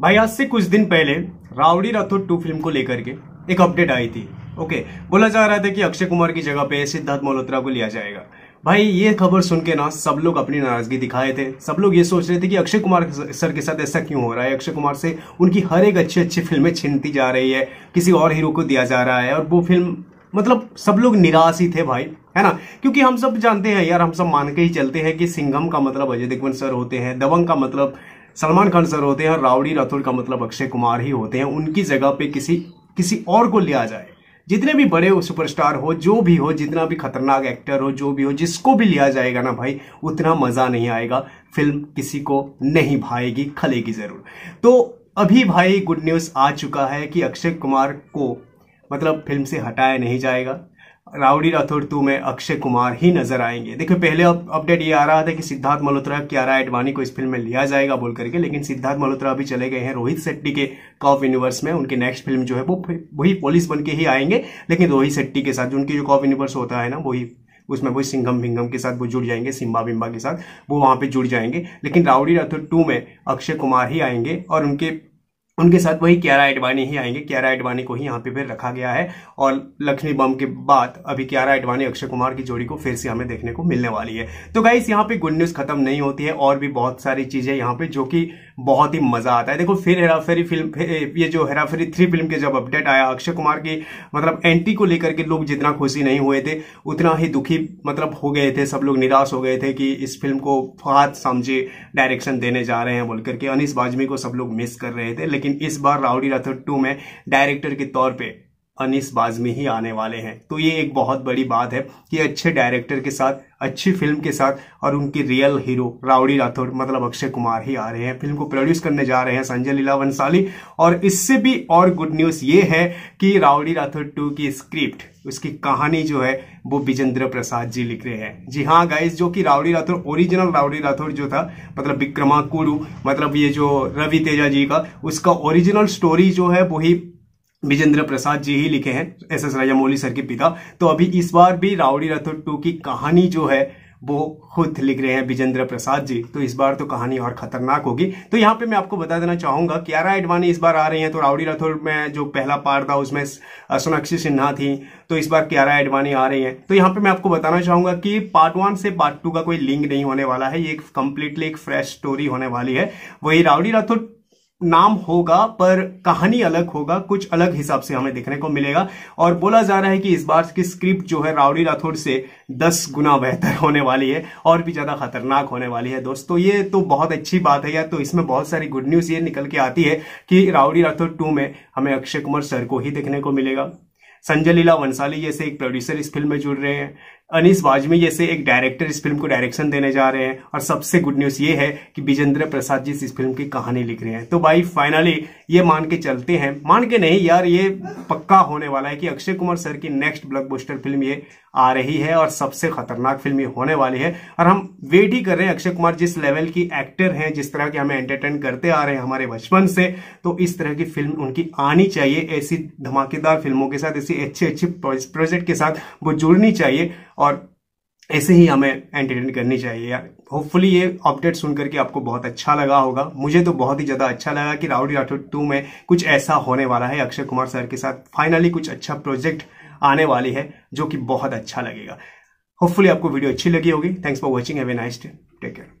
भाई आज से कुछ दिन पहले रावड़ी राठौर टू फिल्म को लेकर के एक अपडेट आई थी ओके बोला जा रहा था कि अक्षय कुमार की जगह पे सिद्धार्थ मल्होत्रा को लिया जाएगा भाई ये खबर सुन के ना सब लोग अपनी नाराजगी दिखाए थे सब लोग ये सोच रहे थे कि अक्षय कुमार सर के साथ ऐसा क्यों हो रहा है अक्षय कुमार से उनकी हर एक अच्छी अच्छी फिल्में छिनती जा रही है किसी और हीरो को दिया जा रहा है और वो फिल्म मतलब सब लोग निराश ही थे भाई है ना क्योंकि हम सब जानते हैं यार हम सब मान के ही चलते हैं कि सिंघम का मतलब अजय देखवन सर होते हैं दबंग का मतलब सलमान खान सर होते हैं और रावड़ी राठौर का मतलब अक्षय कुमार ही होते हैं उनकी जगह पे किसी किसी और को लिया जाए जितने भी बड़े सुपरस्टार हो जो भी हो जितना भी खतरनाक एक्टर हो जो भी हो जिसको भी लिया जाएगा ना भाई उतना मजा नहीं आएगा फिल्म किसी को नहीं भाएगी खलेगी जरूर तो अभी भाई गुड न्यूज आ चुका है कि अक्षय कुमार को मतलब फिल्म से हटाया नहीं जाएगा राउडी राठौर टू तो में अक्षय कुमार ही नजर आएंगे देखिए पहले अपडेट ये आ रहा था कि सिद्धार्थ मल्होत्रा क्यारा एडवाणी को इस फिल्म में लिया जाएगा बोल करके लेकिन सिद्धार्थ मल्होत्रा अभी चले गए हैं रोहित शेट्टी के कॉफ यूनिवर्स में उनकी नेक्स्ट फिल्म जो है वो वही पुलिस बन के ही आएंगे लेकिन रोहित शेट्टी के साथ उनकी जो कॉफ यूनिवर्स होता है ना वही उसमें वही सिंघम विंगम के साथ वो जुड़ जाएंगे सिम्बा बिम्बा के साथ वो वहां पे जुड़ जाएंगे लेकिन राउडी राठौर टू में अक्षय कुमार ही आएंगे और उनके उनके साथ वही क्यारा एडवाणी ही आएंगे क्यारा एडवाणी को ही यहाँ पे फिर रखा गया है और लक्ष्मी बम के बाद अभी क्यारा एडवाणी अक्षय कुमार की जोड़ी को फिर से हमें देखने को मिलने वाली है तो गाइस यहाँ पे गुड न्यूज खत्म नहीं होती है और भी बहुत सारी चीजें यहाँ पे जो कि बहुत ही मजा आता है देखो फिर हेराफेरी फिल्म ये जो हेराफेरी थ्री फिल्म के जब अपडेट आया अक्षय कुमार की मतलब एंट्री को लेकर के लोग जितना खुशी नहीं हुए थे उतना ही दुखी मतलब हो गए थे सब लोग निराश हो गए थे कि इस फिल्म को फहाद समझे डायरेक्शन देने जा रहे हैं बोलकर के अनिस बाजमी को सब लोग मिस कर रहे थे लेकिन इस बार राउडी राठौर टू में डायरेक्टर के तौर पर अनिसबाज में ही आने वाले हैं तो ये एक बहुत बड़ी बात है कि अच्छे डायरेक्टर के साथ अच्छी फिल्म के साथ और उनकी रियल हीरो रावड़ी राठौड़ मतलब अक्षय कुमार ही आ रहे हैं फिल्म को प्रोड्यूस करने जा रहे हैं संजय लीला वंसाली और इससे भी और गुड न्यूज़ ये है कि रावड़ी राठौर टू की स्क्रिप्ट उसकी कहानी जो है वो विजेंद्र प्रसाद जी लिख रहे हैं जी हाँ गाइस जो कि Rowdy Rathore original Rowdy Rathore जो था मतलब विक्रमा कुरु मतलब ये जो रवि तेजा जी का उसका ओरिजिनल स्टोरी जो है वही विजेंद्र प्रसाद जी ही लिखे हैं एस एस राजामौली सर के पिता तो अभी इस बार भी राउडी राठौर टू की कहानी जो है वो खुद लिख रहे हैं विजेंद्र प्रसाद जी तो इस बार तो कहानी और खतरनाक होगी तो यहाँ पे मैं आपको बता देना चाहूंगा क्यारा एडवाणी इस बार आ रही हैं तो राउडी राठौर में जो पहला पार था उसमें सोनाक्षी सिन्हा थी तो इस बार क्यारा एडवाणी आ रही हैं तो यहाँ पे मैं आपको बताना चाहूंगा कि पार्ट वन से पार्ट टू का कोई लिंक नहीं होने वाला है ये कंप्लीटली एक फ्रेश स्टोरी होने वाली है वही राउडी राठौर नाम होगा पर कहानी अलग होगा कुछ अलग हिसाब से हमें देखने को मिलेगा और बोला जा रहा है कि इस बार की स्क्रिप्ट जो है राउडी राठौड़ से दस गुना बेहतर होने वाली है और भी ज्यादा खतरनाक होने वाली है दोस्तों ये तो बहुत अच्छी बात है यार तो इसमें बहुत सारी गुड न्यूज ये निकल के आती है कि राउडी राठौड़ टू में हमें अक्षय कुमार सर को ही देखने को मिलेगा संजय लीला वंसाली जैसे एक प्रोड्यूसर इस फिल्म में जुड़ रहे हैं अनिस वाजमी जैसे एक डायरेक्टर इस फिल्म को डायरेक्शन देने जा रहे हैं और सबसे गुड न्यूज ये है कि विजेंद्र प्रसाद जी इस फिल्म की कहानी लिख रहे हैं तो भाई फाइनली ये मान के चलते हैं मान के नहीं यार ये पक्का होने वाला है कि अक्षय कुमार सर की नेक्स्ट ब्लॉकबस्टर फिल्म ये आ रही है और सबसे खतरनाक फिल्म ये होने वाली है और हम वेट ही कर रहे हैं अक्षय कुमार जिस लेवल की एक्टर है जिस तरह के हमें एंटरटेन करते आ रहे हैं हमारे बचपन से तो इस तरह की फिल्म उनकी आनी चाहिए ऐसी धमाकेदार फिल्मों के साथ ऐसी अच्छे अच्छे प्रोजेक्ट के साथ वो जुड़नी चाहिए और ऐसे ही हमें एंटरटेन करनी चाहिए यार होपफुली ये अपडेट सुन करके आपको बहुत अच्छा लगा होगा मुझे तो बहुत ही ज़्यादा अच्छा लगा कि राउडी राठौर टू में कुछ ऐसा होने वाला है अक्षय कुमार सर के साथ फाइनली कुछ अच्छा प्रोजेक्ट आने वाली है जो कि बहुत अच्छा लगेगा होपफुली आपको वीडियो अच्छी लगी होगी thanks for watching have a nice day take care